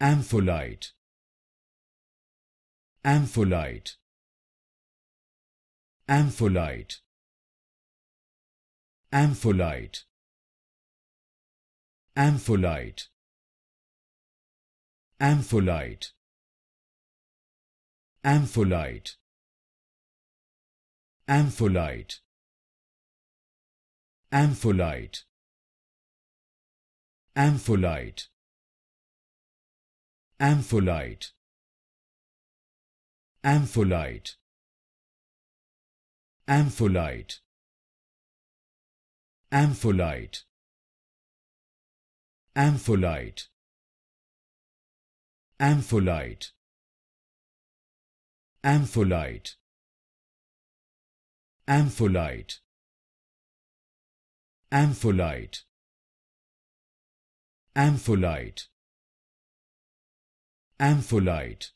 Ampholite. Ampholite. Ampholite. Ampholite. Ampholite. Ampholite. Ampholite. Ampholite. Amphiolite Amphiolite Ampholite. Ampholite. Ampholite. Ampholite. Ampholite. Ampholite. Ampholite. Ampholite. Amphiolite Amphiolite Ampholite.